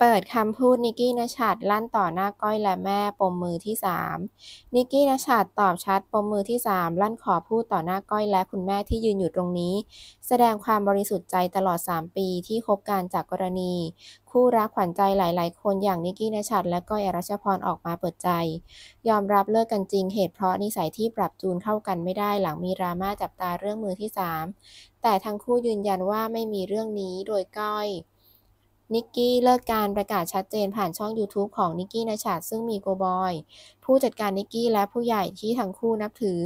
เปิดคำพูดนิกกี้นชัดลั่นต่อหน้าก้อยและแม่ปมมือที่ 3 นิกกี้นชัดตอบชัดปมมือที่ 3 ลั่นขอพูดต่อหน้าก้อยและคุณแม่ที่ยืนอยู่ตรงนี้ แสดงความบริสุทธิ์ใจตลอด 3 ปีที่คบกันจากกรณี คู่รักขวัญใจหลาย ๆ คนอย่างนิกกี้นชัดและก้อยอรัชพรออกมาเปิดใจยอมรับเลิกกันจริงเหตุเพราะนิสัยที่ปรับจูนเข้ากันไม่ได้หลังมีดราม่าจับตาเรื่องมือที่ 3 แต่ทั้งคู่ยืนยันว่าไม่มีเรื่องนี้โดยก้อยนิกกี้เลิกการประกาศชัดเจนผ่านช่อง YouTube ของนิกกี้นาชาดซึ่งมีโกบอยผู้จัดการนิกกี้และผู้ใหญ่ที่ทั้งคู่นับถือ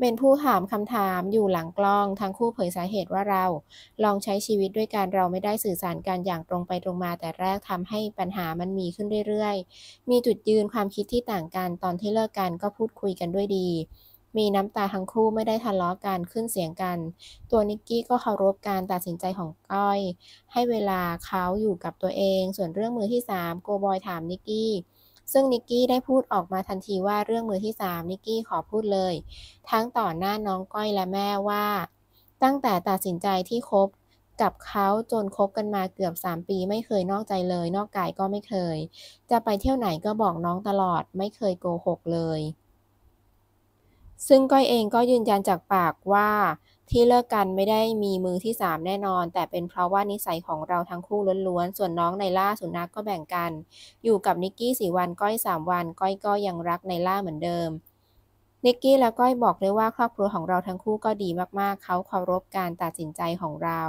เป็นผู้ถามคำถามอยู่หลังกล้อง ทั้งคู่เผยสาเหตุว่าเรา ลองใช้ชีวิตด้วยการเราไม่ได้สื่อสารกันอย่างตรงไปตรงมาแต่แรกทำให้ปัญหามันมีขึ้นเรื่อยๆ มีจุดยืนความคิดที่ต่างกันตอนที่เลิกกันก็พูดคุยกันด้วยดีมีน้ำตาทั้งคู่ไม่ได้ทะเลาะกันขึ้นเสียงกัน ตัวนิกกี้ก็เคารพการตัดสินใจของก้อยให้เวลาเขาอยู่กับตัวเอง ส่วนเรื่องมือที่3โกบอยถามนิกกี้ซึ่งนิกกี้ได้พูดออกมาทันทีว่าเรื่องมือที่3นิกกี้ขอพูดเลยทั้งต่อหน้าน้องก้อยและแม่ว่า ตั้งแต่ตัดสินใจที่คบกับเขาจนคบกันมาเกือบ3ปีไม่เคยนอกใจเลย นอกกายก็ไม่เคย จะไปเที่ยวไหนก็บอกน้องตลอดไม่เคยโกหกเลยซึ่งก้อยเองก็ยืนยันจากปากว่าที่เลิกกันไม่ได้มีมือที่ 3 แน่นอน แต่เป็นเพราะว่านิสัยของเราทั้งคู่ล้วนๆส่วนน้องในล่าสุนัขกก็แบ่งกัน อยู่กับนิกกี้สี่วันก้อย 3 วันก้อยก็ยังรักในล่าเหมือนเดิมนิกกี้และ ก้อย บอกเลยว่าครอบครัวของเราทั้งคู่ก็ดีมากๆเขาเคารพการตัดสินใจของเรา